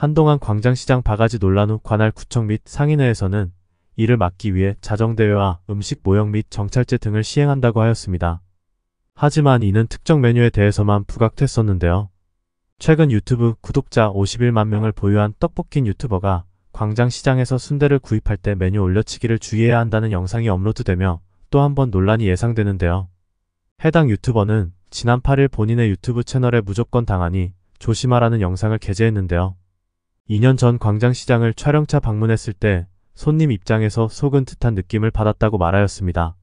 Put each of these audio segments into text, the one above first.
한동안 광장시장 바가지 논란 후 관할 구청 및 상인회에서는 이를 막기 위해 자정대회와 음식 모형 및 정찰제 등을 시행한다고 하였습니다. 하지만 이는 특정 메뉴에 대해서만 부각됐었는데요. 최근 유튜브 구독자 51만 명을 보유한 떡볶인 유튜버가 광장시장에서 순대를 구입할 때 메뉴 올려치기를 주의해야 한다는 영상이 업로드되며 또 한 번 논란이 예상되는데요. 해당 유튜버는 지난 8일 본인의 유튜브 채널에 무조건 당하니 조심하라는 영상을 게재했는데요. 2년 전 광장시장을 촬영차 방문했을 때 손님 입장에서 속은 듯한 느낌을 받았다고 말하였습니다.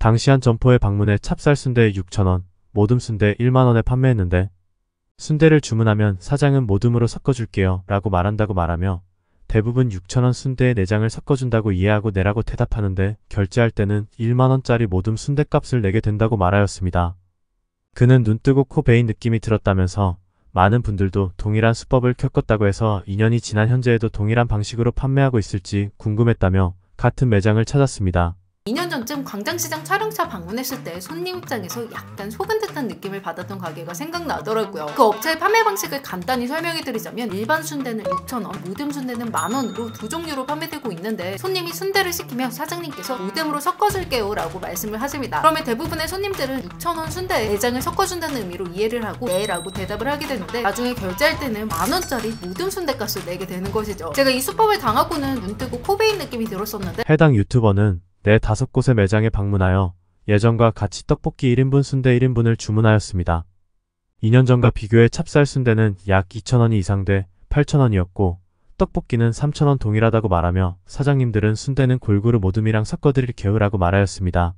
당시 한 점포에 방문해 찹쌀 순대 6천원 모듬 순대 1만원에 판매했는데 순대를 주문하면 사장은 모듬으로 섞어줄게요 라고 말한다고 말하며 대부분 6천원 순대에 내장을 섞어준다고 이해하고 내라고 대답하는데 결제할 때는 1만원짜리 모듬 순대값을 내게 된다고 말하였습니다. 그는 눈뜨고 코 베인 느낌이 들었다면서 많은 분들도 동일한 수법을 겪었다고 해서 2년이 지난 현재에도 동일한 방식으로 판매하고 있을지 궁금했다며 같은 매장을 찾았습니다. 2년 전쯤 광장시장 촬영차 방문했을 때 손님 입장에서 약간 속은 듯한 느낌을 받았던 가게가 생각나더라고요. 그 업체의 판매 방식을 간단히 설명해드리자면 일반 순대는 6,000원, 무듬 순대는 만원으로 두 종류로 판매되고 있는데 손님이 순대를 시키면 사장님께서 무듬으로 섞어줄게요 라고 말씀을 하십니다. 그러면 대부분의 손님들은 6,000원 순대에 내장을 섞어준다는 의미로 이해를 하고 네 라고 대답을 하게 되는데 나중에 결제할 때는 만원짜리 무듬 순대값을 내게 되는 것이죠. 제가 이 수법을 당하고는 눈뜨고 코베인 느낌이 들었었는데 해당 유튜버는 내 다섯 곳의 매장에 방문하여 예전과 같이 떡볶이 1인분 순대 1인분을 주문하였습니다. 2년 전과 비교해 찹쌀 순대는 약2천원이 이상 돼8천원이었고 떡볶이는 3천원 동일하다고 말하며 사장님들은 순대는 골고루 모둠이랑 섞어드릴 개우라고 말하였습니다.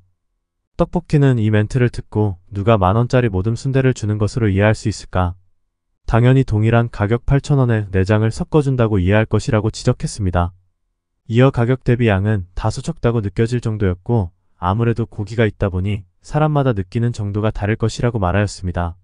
떡볶이는 이 멘트를 듣고 누가 만원짜리 모둠 순대를 주는 것으로 이해할 수 있을까? 당연히 동일한 가격 8천원에 내장을 섞어준다고 이해할 것이라고 지적했습니다. 이어 가격 대비 양은 다소 적다고 느껴질 정도였고 아무래도 고기가 있다 보니 사람마다 느끼는 정도가 다를 것이라고 말하였습니다.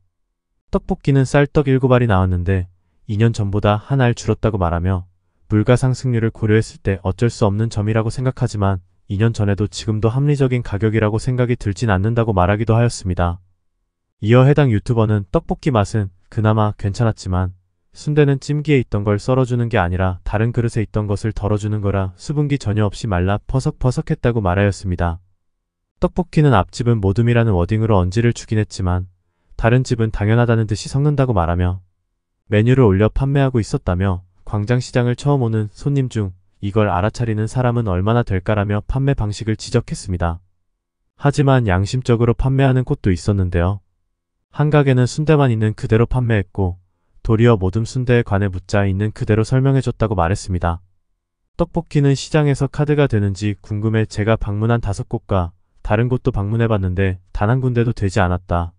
떡볶이는 쌀떡 7알이 나왔는데 2년 전보다 한 알 줄었다고 말하며 물가 상승률을 고려했을 때 어쩔 수 없는 점이라고 생각하지만 2년 전에도 지금도 합리적인 가격이라고 생각이 들진 않는다고 말하기도 하였습니다. 이어 해당 유튜버는 떡볶이 맛은 그나마 괜찮았지만 순대는 찜기에 있던 걸 썰어주는 게 아니라 다른 그릇에 있던 것을 덜어주는 거라 수분기 전혀 없이 말라 퍼석퍼석했다고 말하였습니다. 떡볶이는 앞집은 모둠이라는 워딩으로 언지를 주긴 했지만 다른 집은 당연하다는 듯이 섞는다고 말하며 메뉴를 올려 판매하고 있었다며 광장시장을 처음 오는 손님 중 이걸 알아차리는 사람은 얼마나 될까라며 판매 방식을 지적했습니다. 하지만 양심적으로 판매하는 곳도 있었는데요. 한가게는 순대만 있는 그대로 판매했고 도리어 모듬 순대에 관해 묻자 있는 그대로 설명해줬다고 말했습니다. 떡볶이는 시장에서 카드가 되는지 궁금해 제가 방문한 다섯 곳과 다른 곳도 방문해봤는데 단 한 군데도 되지 않았다.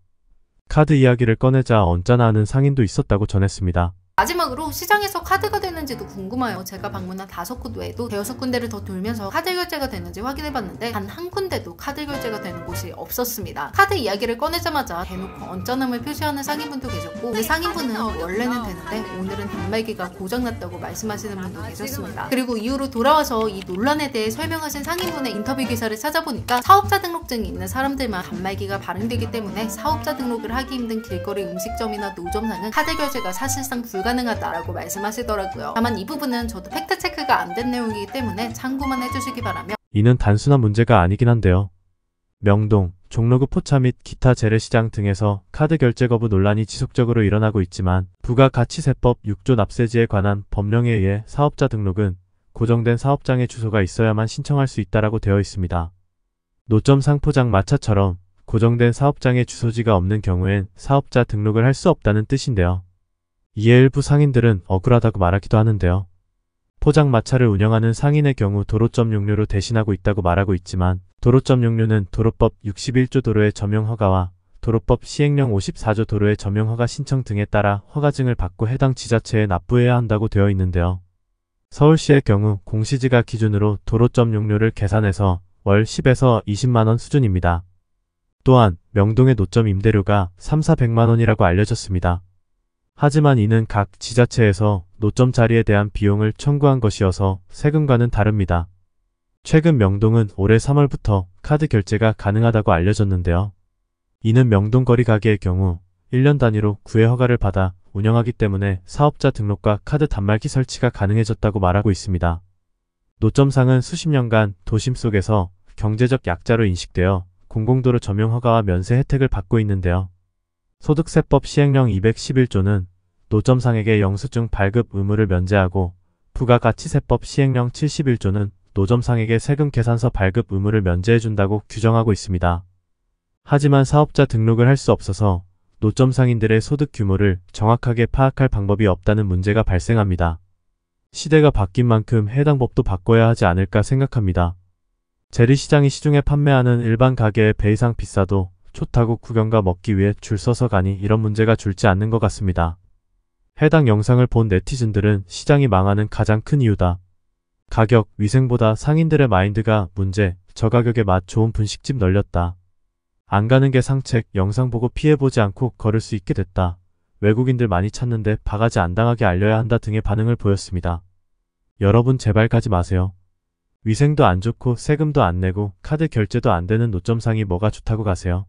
카드 이야기를 꺼내자 언짢아하는 상인도 있었다고 전했습니다. 마지막으로 시장에서 카드가 되는지도 궁금해요. 제가 방문한 다섯 곳 외에도 대여섯 군데를 더 돌면서 카드 결제가 되는지 확인해봤는데 단 한 군데도 카드 결제가 되는 곳이 없었습니다. 카드 이야기를 꺼내자마자 대놓고 언짢음을 표시하는 상인분도 계셨고 그 상인분은 원래는 되는데 오늘은 단말기가 고장났다고 말씀하시는 분도 계셨습니다. 그리고 이후로 돌아와서 이 논란에 대해 설명하신 상인분의 인터뷰 기사를 찾아보니까 사업자 등록증이 있는 사람들만 단말기가 발행되기 때문에 사업자 등록을 하기 힘든 길거리 음식점이나 노점상은 카드 결제가 사실상 불 불가능하다라고 말씀하시더라고요. 다만 이 부분은 저도 팩트체크가 안 된 내용이기 때문에 참고만 해주시기 바라며 이는 단순한 문제가 아니긴 한데요. 명동, 종로구 포차 및 기타 재래시장 등에서 카드 결제 거부 논란이 지속적으로 일어나고 있지만 부가가치세법 6조 납세지에 관한 법령에 의해 사업자 등록은 고정된 사업장의 주소가 있어야만 신청할 수 있다라고 되어 있습니다. 노점 상포장 마차처럼 고정된 사업장의 주소지가 없는 경우엔 사업자 등록을 할 수 없다는 뜻인데요. 이에 일부 상인들은 억울하다고 말하기도 하는데요. 포장마차를 운영하는 상인의 경우 도로점 용료로 대신하고 있다고 말하고 있지만 도로점 용료는 도로법 61조 도로의 점용 허가와 도로법 시행령 54조 도로의 점용 허가 신청 등에 따라 허가증을 받고 해당 지자체에 납부해야 한다고 되어 있는데요. 서울시의 경우 공시지가 기준으로 도로점 용료를 계산해서 월 10에서 20만원 수준입니다. 또한 명동의 노점 임대료가 3, 400만원이라고 알려졌습니다. 하지만 이는 각 지자체에서 노점 자리에 대한 비용을 청구한 것이어서 세금과는 다릅니다. 최근 명동은 올해 3월부터 카드 결제가 가능하다고 알려졌는데요. 이는 명동거리 가게의 경우 1년 단위로 구해 허가를 받아 운영하기 때문에 사업자 등록과 카드 단말기 설치가 가능해졌다고 말하고 있습니다. 노점상은 수십 년간 도심 속에서 경제적 약자로 인식되어 공공도로 점용 허가와 면세 혜택을 받고 있는데요. 소득세법 시행령 211조는 노점상에게 영수증 발급 의무를 면제하고 부가가치세법 시행령 71조는 노점상에게 세금 계산서 발급 의무를 면제해준다고 규정하고 있습니다. 하지만 사업자 등록을 할 수 없어서 노점상인들의 소득 규모를 정확하게 파악할 방법이 없다는 문제가 발생합니다. 시대가 바뀐 만큼 해당 법도 바꿔야 하지 않을까 생각합니다. 재래시장이 시중에 판매하는 일반 가게의 배 이상 비싸도 좋다고 구경과 먹기 위해 줄 서서 가니 이런 문제가 줄지 않는 것 같습니다. 해당 영상을 본 네티즌들은 시장이 망하는 가장 큰 이유다. 가격, 위생보다 상인들의 마인드가 문제, 저 가격에 맛 좋은 분식집 널렸다. 안 가는 게 상책, 영상 보고 피해보지 않고 걸을 수 있게 됐다. 외국인들 많이 찾는데 바가지 안 당하게 알려야 한다 등의 반응을 보였습니다. 여러분 제발 가지 마세요. 위생도 안 좋고 세금도 안 내고 카드 결제도 안 되는 노점상이 뭐가 좋다고 가세요.